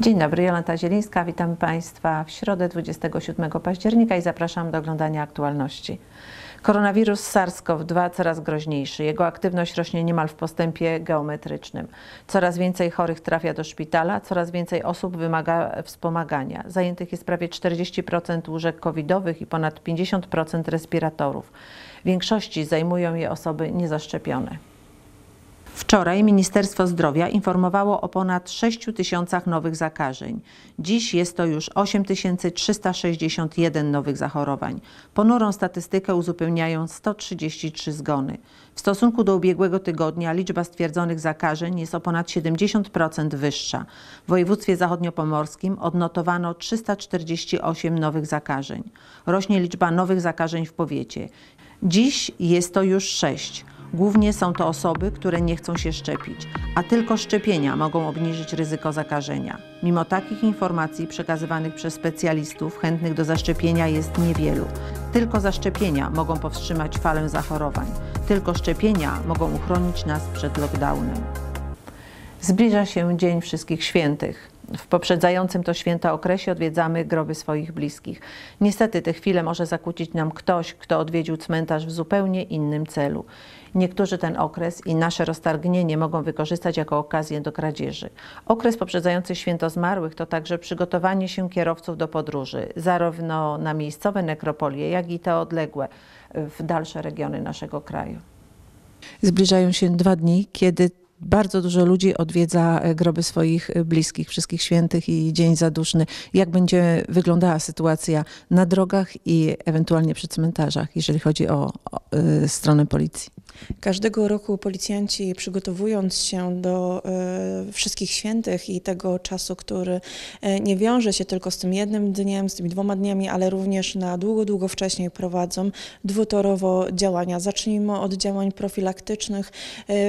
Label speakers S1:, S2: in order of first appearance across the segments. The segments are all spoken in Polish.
S1: Dzień dobry, Jolanta Zielińska, witam Państwa w środę 27 października i zapraszam do oglądania aktualności. Koronawirus SARS-CoV-2 coraz groźniejszy, jego aktywność rośnie niemal w postępie geometrycznym. Coraz więcej chorych trafia do szpitala, coraz więcej osób wymaga wspomagania. Zajętych jest prawie 40% łóżek covidowych i ponad 50% respiratorów. W większości zajmują je osoby niezaszczepione. Wczoraj Ministerstwo Zdrowia informowało o ponad 6 tysiącach nowych zakażeń. Dziś jest to już 8361 nowych zachorowań. Ponurą statystykę uzupełniają 133 zgony. W stosunku do ubiegłego tygodnia liczba stwierdzonych zakażeń jest o ponad 70% wyższa. W województwie zachodniopomorskim odnotowano 348 nowych zakażeń. Rośnie liczba nowych zakażeń w powiecie. Dziś jest to już 6. Głównie są to osoby, które nie chcą się szczepić, a tylko szczepienia mogą obniżyć ryzyko zakażenia. Mimo takich informacji przekazywanych przez specjalistów chętnych do zaszczepienia jest niewielu. Tylko zaszczepienia mogą powstrzymać falę zachorowań. Tylko szczepienia mogą uchronić nas przed lockdownem. Zbliża się Dzień Wszystkich Świętych. W poprzedzającym to święta okresie odwiedzamy groby swoich bliskich. Niestety tę chwilę może zakłócić nam ktoś, kto odwiedził cmentarz w zupełnie innym celu. Niektórzy ten okres i nasze roztargnienie mogą wykorzystać jako okazję do kradzieży. Okres poprzedzający święto zmarłych to także przygotowanie się kierowców do podróży, zarówno na miejscowe nekropolie, jak i te odległe w dalsze regiony naszego kraju. Zbliżają się dwa dni, kiedy bardzo dużo ludzi odwiedza e, groby swoich e, bliskich, wszystkich świętych i Dzień Zaduszny. Jak będzie wyglądała sytuacja na drogach i ewentualnie przy cmentarzach, jeżeli chodzi o, o y, stronę policji?
S2: Każdego roku policjanci przygotowując się do y, wszystkich świętych i tego czasu, który y, nie wiąże się tylko z tym jednym dniem, z tymi dwoma dniami, ale również na długo, długo wcześniej prowadzą dwutorowo działania. Zacznijmy od działań profilaktycznych.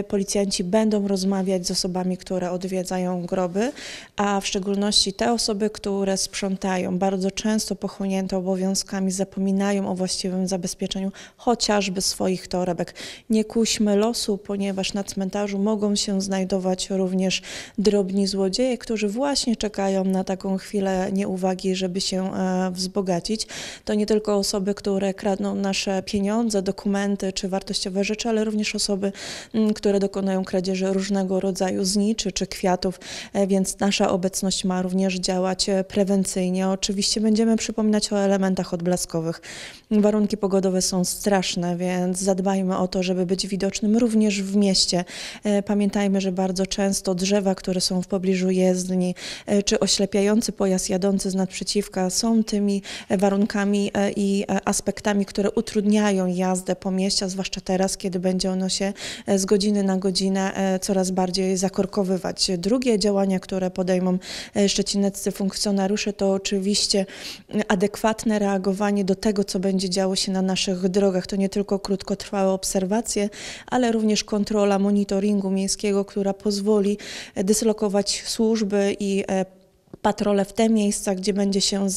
S2: Policjanci będą rozmawiać z osobami, które odwiedzają groby, a w szczególności te osoby, które sprzątają, bardzo często pochłonięte obowiązkami, zapominają o właściwym zabezpieczeniu chociażby swoich torebek. Nie kuśmy losu, ponieważ na cmentarzu mogą się znajdować również drobni złodzieje, którzy właśnie czekają na taką chwilę nieuwagi, żeby się e, wzbogacić. To nie tylko osoby, które kradną nasze pieniądze, dokumenty czy wartościowe rzeczy, ale również osoby, które dokonują kradzieży różnego rodzaju zniczy czy kwiatów, e, więc nasza obecność ma również działać e, prewencyjnie. Oczywiście będziemy przypominać o elementach odblaskowych. Warunki pogodowe są straszne, więc zadbajmy o to, żeby być widocznym również w mieście. E, pamiętajmy, że bardzo często drzewa, które są w pobliżu jezdni, czy oślepiający pojazd jadący z nadprzeciwka są tymi warunkami i aspektami, które utrudniają jazdę po mieście, zwłaszcza teraz, kiedy będzie ono się z godziny na godzinę coraz bardziej zakorkowywać. Drugie działania, które podejmą e, szczecineccy funkcjonariusze, to oczywiście adekwatne reagowanie do tego, co będzie działo się na naszych drogach. To nie tylko krótkotrwałe obserwacje, ale również kontrola monitoringu miejskiego, która pozwoli e, dyslokować służby i e, patrole w te miejsca, gdzie będzie się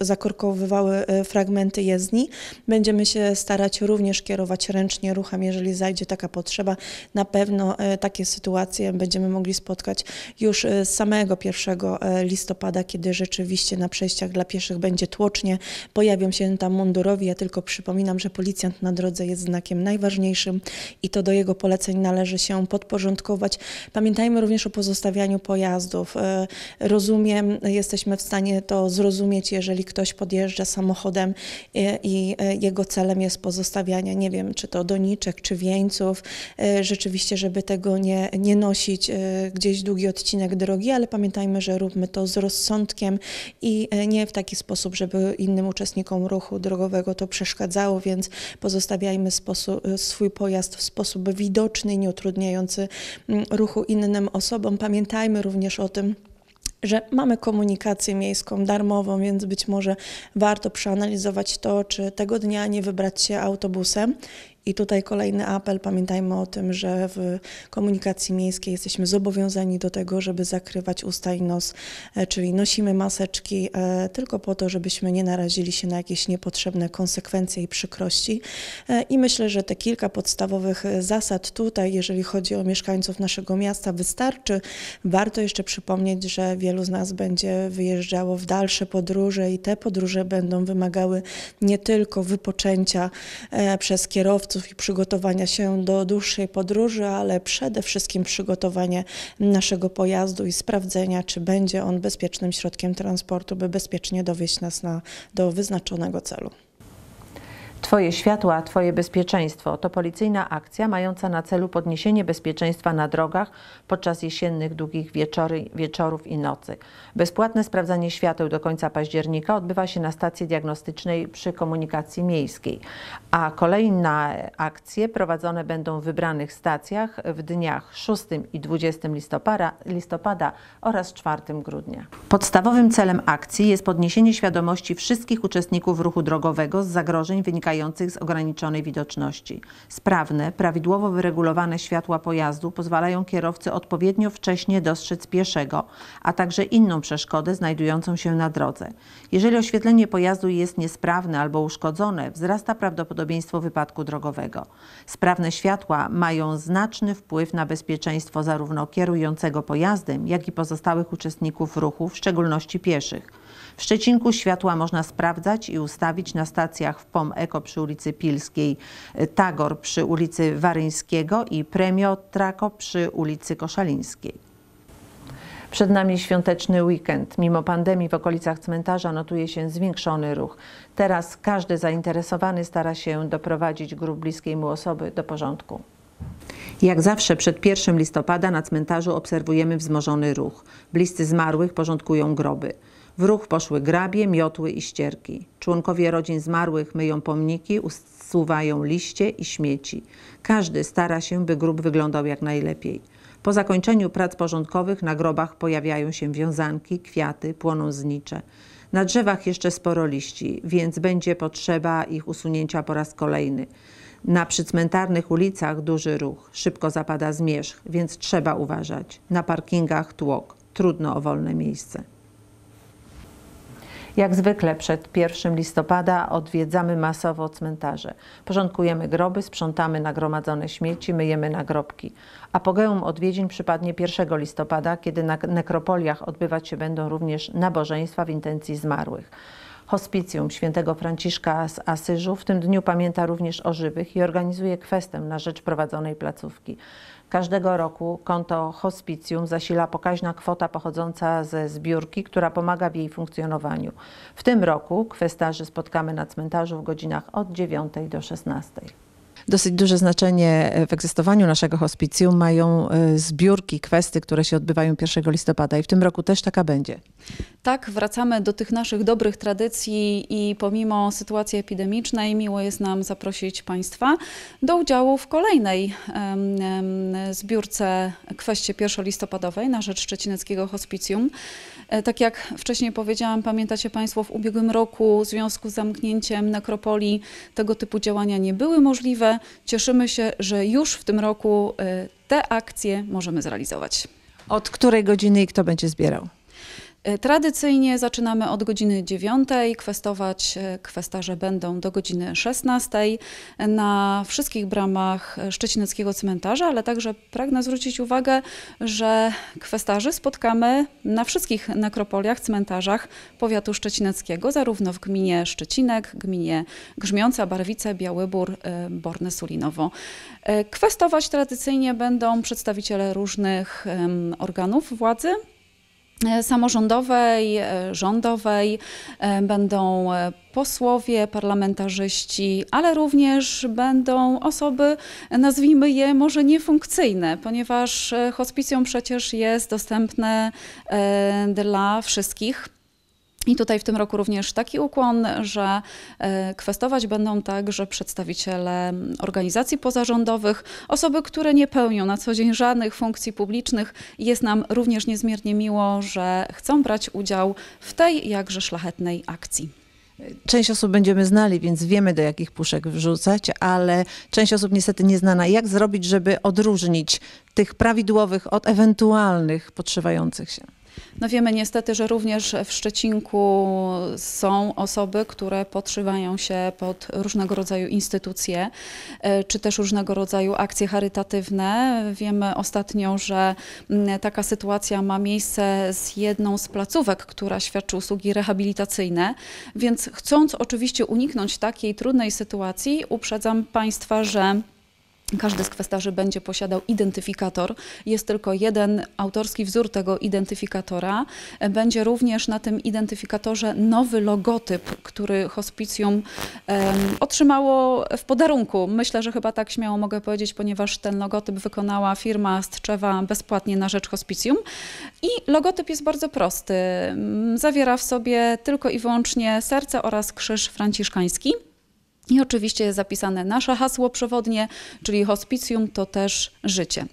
S2: zakorkowywały e, fragmenty jezdni. Będziemy się starać również kierować ręcznie ruchem, jeżeli zajdzie taka potrzeba. Na pewno e, takie sytuacje będziemy mogli spotkać już e, samego 1 listopada, kiedy rzeczywiście na przejściach dla pieszych będzie tłocznie. Pojawią się tam mundurowi. Ja tylko przypominam, że policjant na drodze jest znakiem najważniejszym i to do jego poleceń należy się podporządkować. Pamiętajmy również o pozostawianiu pojazdów. Rozumiem, jesteśmy w stanie to zrozumieć, jeżeli ktoś podjeżdża samochodem e, i, i e, jego celem jest pozostawianie, nie wiem, czy to doniczek, czy wieńców, e, rzeczywiście, żeby tego nie, nie nosić gdzieś długi odcinek drogi, ale pamiętajmy, że róbmy to z rozsądkiem i nie w taki sposób, żeby innym uczestnikom ruchu drogowego to przeszkadzało, więc pozostawiajmy sposób, swój pojazd w sposób widoczny, nie utrudniający mm, ruchu innym osobom. Pamiętajmy również o tym, że mamy komunikację miejską darmową, więc być może warto przeanalizować to, czy tego dnia nie wybrać się autobusem. I tutaj kolejny apel, pamiętajmy o tym, że w komunikacji miejskiej jesteśmy zobowiązani do tego, żeby zakrywać usta i nos, e, czyli nosimy maseczki e, tylko po to, żebyśmy nie narazili się na jakieś niepotrzebne konsekwencje i przykrości. E, I myślę, że te kilka podstawowych zasad tutaj, jeżeli chodzi o mieszkańców naszego miasta, wystarczy. Warto jeszcze przypomnieć, że wielu z nas będzie wyjeżdżało w dalsze podróże i te podróże będą wymagały nie tylko wypoczęcia przez kierowców, bodźców i przygotowania się do dłuższej podróży, ale przede wszystkim przygotowanie naszego pojazdu i sprawdzenia, czy będzie on bezpiecznym środkiem transportu, by bezpiecznie dowieść nas na, do wyznaczonego celu. Twoje światła, Twoje bezpieczeństwo to policyjna akcja
S1: mająca na celu podniesienie bezpieczeństwa na drogach podczas jesiennych długich wieczory, wieczorów i nocy. Bezpłatne sprawdzanie świateł do końca października odbywa się na stacji diagnostycznej przy komunikacji miejskiej, a kolejne akcje prowadzone będą w wybranych stacjach w dniach 6 i 20 listopada, listopada oraz 4 grudnia. Podstawowym celem akcji jest podniesienie świadomości wszystkich uczestników ruchu drogowego z zagrożeń wynikających wynikających z ograniczonej widoczności. Sprawne, prawidłowo wyregulowane światła pojazdu pozwalają kierowcy odpowiednio wcześnie dostrzec pieszego, a także inną przeszkodę znajdującą się na drodze. Jeżeli oświetlenie pojazdu jest niesprawne albo uszkodzone, wzrasta prawdopodobieństwo wypadku drogowego. Sprawne światła mają znaczny wpływ na bezpieczeństwo zarówno kierującego pojazdem, jak i pozostałych uczestników ruchu, w szczególności pieszych. W Szczecinku światła można sprawdzać i ustawić na stacjach w POM Eko przy ulicy Pilskiej, y, Tagor przy ulicy Waryńskiego i Premio Trako przy ulicy Koszalińskiej. Przed nami świąteczny weekend. Mimo pandemii w okolicach cmentarza notuje się zwiększony ruch. Teraz każdy zainteresowany stara się doprowadzić grób bliskiej mu osoby do porządku. Jak zawsze przed 1 listopada na cmentarzu obserwujemy wzmożony ruch. Bliscy zmarłych porządkują groby. W ruch poszły grabie, miotły i ścierki. Członkowie rodzin zmarłych myją pomniki, usuwają liście i śmieci. Każdy stara się, by grób wyglądał jak najlepiej. Po zakończeniu prac porządkowych na grobach pojawiają się wiązanki, kwiaty, płoną znicze. Na drzewach jeszcze sporo liści, więc będzie potrzeba ich usunięcia po raz kolejny. Na przycmentarnych ulicach duży ruch, szybko zapada zmierzch, więc trzeba uważać. Na parkingach tłok, trudno o wolne miejsce. Jak zwykle przed 1 listopada odwiedzamy masowo cmentarze. Porządkujemy groby, sprzątamy nagromadzone śmieci, myjemy nagrobki. Apogeum odwiedzin przypadnie 1 listopada, kiedy na nekropoliach odbywać się będą również nabożeństwa w intencji zmarłych hospicjum świętego Franciszka z Asyżu. W tym dniu pamięta również o żywych i organizuje kwestę na rzecz prowadzonej placówki. Każdego roku konto hospicjum zasila pokaźna kwota pochodząca ze zbiórki, która pomaga w jej funkcjonowaniu. W tym roku kwestarzy spotkamy na cmentarzu w godzinach od 9 do 16. Dosyć duże znaczenie e, w egzystowaniu naszego hospicjum mają e, zbiórki, kwesty, które się odbywają 1 listopada i w tym roku też taka będzie.
S3: Tak, wracamy do tych naszych dobrych tradycji i pomimo sytuacji epidemicznej miło jest nam zaprosić Państwa do udziału w kolejnej um, zbiórce, kwestie 1 listopadowej na rzecz Szczecineckiego Hospicjum. E, tak jak wcześniej powiedziałam, pamiętacie Państwo, w ubiegłym roku w związku z zamknięciem nekropolii tego typu działania nie były możliwe. Cieszymy się, że już w tym roku e, te akcje możemy zrealizować. Od
S1: której godziny i kto będzie zbierał?
S3: E, tradycyjnie zaczynamy od godziny 9. Kwestować e, kwestarze będą do godziny 16 na wszystkich bramach e, szczecineckiego cmentarza, ale także pragnę zwrócić uwagę, że kwestarzy spotkamy na wszystkich nekropoliach, cmentarzach powiatu szczecineckiego, zarówno w gminie Szczecinek, gminie Grzmiąca, Barwice, Białybór, Borne, Sulinowo. Kwestować tradycyjnie będą przedstawiciele różnych organów władzy, E, samorządowej, e, rządowej, e, będą posłowie, parlamentarzyści, ale również będą osoby, nazwijmy je może niefunkcyjne, ponieważ hospicjum przecież jest dostępne dla wszystkich. I tutaj w tym roku również taki ukłon, że e, kwestować będą także przedstawiciele organizacji pozarządowych, osoby, które nie pełnią na co dzień żadnych funkcji publicznych. Jest nam również niezmiernie miło, że chcą brać udział w tej jakże szlachetnej akcji.
S1: Część osób będziemy znali, więc wiemy do jakich puszek wrzucać, ale część osób niestety nieznana. Jak zrobić, żeby odróżnić tych prawidłowych od ewentualnych podszywających się?
S3: No wiemy niestety, że również w Szczecinku są osoby, które podszywają się pod różnego rodzaju instytucje, e, czy też różnego rodzaju akcje charytatywne. Wiemy ostatnio, że mm, taka sytuacja ma miejsce z jedną z placówek, która świadczy usługi rehabilitacyjne, więc chcąc oczywiście uniknąć takiej trudnej sytuacji, uprzedzam Państwa, że każdy z kwestarzy będzie posiadał identyfikator. Jest tylko jeden autorski wzór tego identyfikatora. Będzie również na tym identyfikatorze nowy logotyp, który hospicjum um, otrzymało w podarunku. Myślę, że chyba tak śmiało mogę powiedzieć, ponieważ ten logotyp wykonała firma Stczewa bezpłatnie na rzecz hospicjum. I logotyp jest bardzo prosty. Zawiera w sobie tylko i wyłącznie serce oraz krzyż franciszkański. I oczywiście jest zapisane nasze hasło przewodnie, czyli hospicjum to też życie.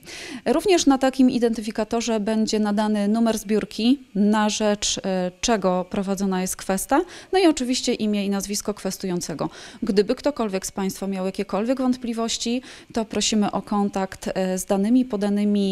S3: Również na takim identyfikatorze będzie nadany numer zbiórki, na rzecz e, czego prowadzona jest kwesta, no i oczywiście imię i nazwisko kwestującego. Gdyby ktokolwiek z Państwa miał jakiekolwiek wątpliwości, to prosimy o kontakt e, z danymi podanymi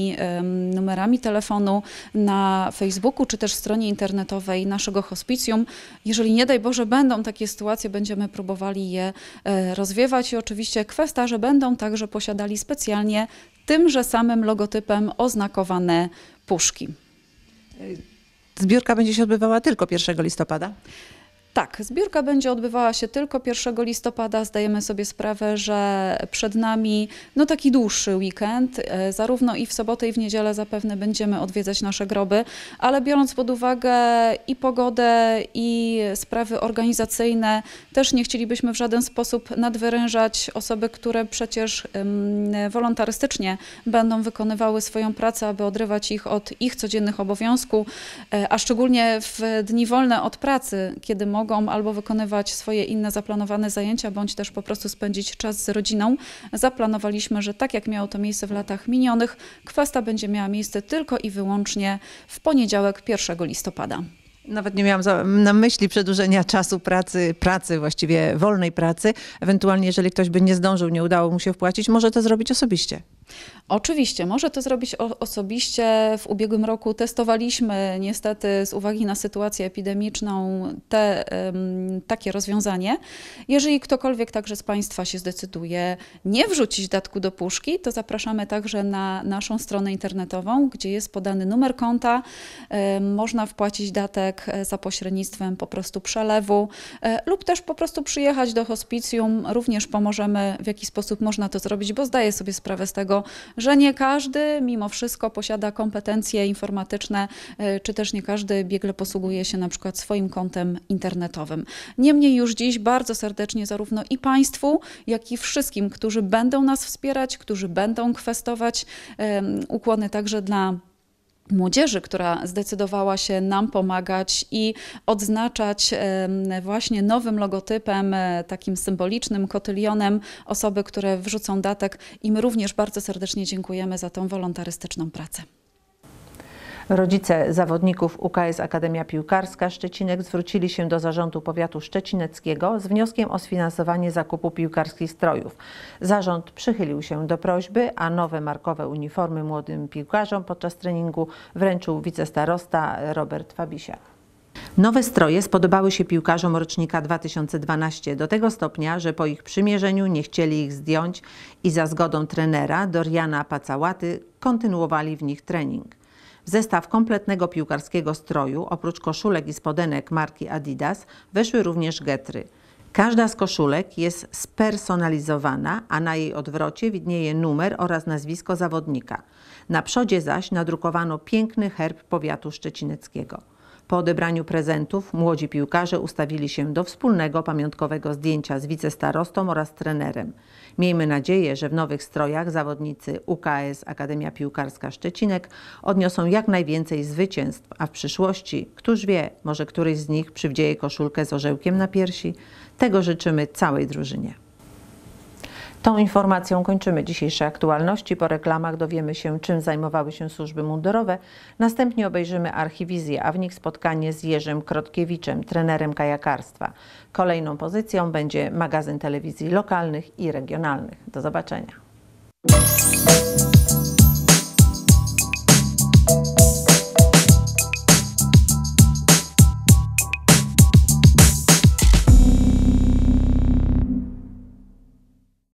S3: numerami telefonu na Facebooku czy też stronie internetowej naszego hospicjum. Jeżeli nie daj Boże będą takie sytuacje, będziemy próbowali je E, rozwiewać i oczywiście kwestarze będą także posiadali specjalnie tymże samym logotypem oznakowane puszki. Zbiórka będzie się odbywała tylko 1 listopada? Tak, zbiórka będzie odbywała się tylko 1 listopada. Zdajemy sobie sprawę, że przed nami no, taki dłuższy weekend. E, zarówno i w sobotę, i w niedzielę zapewne będziemy odwiedzać nasze groby, ale biorąc pod uwagę i pogodę, i sprawy organizacyjne, też nie chcielibyśmy w żaden sposób nadwyrężać osoby, które przecież wolontarystycznie będą wykonywały swoją pracę, aby odrywać ich od ich codziennych obowiązków, e, a szczególnie w dni wolne od pracy, kiedy mogą mogą albo wykonywać swoje inne zaplanowane zajęcia, bądź też po prostu spędzić czas z rodziną, zaplanowaliśmy, że tak jak miało to miejsce w latach minionych, kwasta będzie miała miejsce tylko i wyłącznie w poniedziałek 1 listopada.
S1: Nawet nie miałam na myśli przedłużenia czasu pracy, pracy właściwie wolnej pracy. Ewentualnie, jeżeli ktoś by nie zdążył, nie udało mu się wpłacić, może to zrobić osobiście.
S3: Oczywiście, może to zrobić osobiście. W ubiegłym roku testowaliśmy niestety z uwagi na sytuację epidemiczną te, takie rozwiązanie. Jeżeli ktokolwiek także z Państwa się zdecyduje nie wrzucić datku do puszki, to zapraszamy także na naszą stronę internetową, gdzie jest podany numer konta. Można wpłacić datek e, za pośrednictwem po prostu przelewu e, lub też po prostu przyjechać do hospicjum. Również pomożemy w jaki sposób można to zrobić, bo zdaję sobie sprawę z tego, że nie każdy mimo wszystko posiada kompetencje informatyczne, e, czy też nie każdy biegle posługuje się na przykład swoim kontem internetowym. Niemniej już dziś bardzo serdecznie zarówno i Państwu, jak i wszystkim, którzy będą nas wspierać, którzy będą kwestować, ukłony także dla młodzieży, która zdecydowała się nam pomagać i odznaczać właśnie nowym logotypem, e, takim symbolicznym kotylionem osoby, które wrzucą datek. Im również bardzo serdecznie dziękujemy za tą wolontarystyczną pracę.
S1: Rodzice zawodników UKS Akademia Piłkarska Szczecinek zwrócili się do zarządu powiatu szczecineckiego z wnioskiem o sfinansowanie zakupu piłkarskich strojów. Zarząd przychylił się do prośby, a nowe markowe uniformy młodym piłkarzom podczas treningu wręczył wicestarosta Robert Fabisiak. Nowe stroje spodobały się piłkarzom rocznika 2012 do tego stopnia, że po ich przymierzeniu nie chcieli ich zdjąć i za zgodą trenera Doriana Pacałaty kontynuowali w nich trening zestaw kompletnego piłkarskiego stroju, oprócz koszulek i spodenek marki Adidas, weszły również getry. Każda z koszulek jest spersonalizowana, a na jej odwrocie widnieje numer oraz nazwisko zawodnika. Na przodzie zaś nadrukowano piękny herb powiatu szczecineckiego. Po odebraniu prezentów młodzi piłkarze ustawili się do wspólnego pamiątkowego zdjęcia z wicestarostą oraz trenerem. Miejmy nadzieję, że w nowych strojach zawodnicy UKS Akademia Piłkarska Szczecinek odniosą jak najwięcej zwycięstw, a w przyszłości, któż wie, może któryś z nich przywdzieje koszulkę z orzełkiem na piersi. Tego życzymy całej drużynie tą informacją kończymy dzisiejsze aktualności. Po reklamach dowiemy się, czym zajmowały się służby mundurowe. Następnie obejrzymy archiwizję, a w nich spotkanie z Jerzym Krotkiewiczem, trenerem kajakarstwa. Kolejną pozycją będzie magazyn telewizji lokalnych i regionalnych. Do zobaczenia.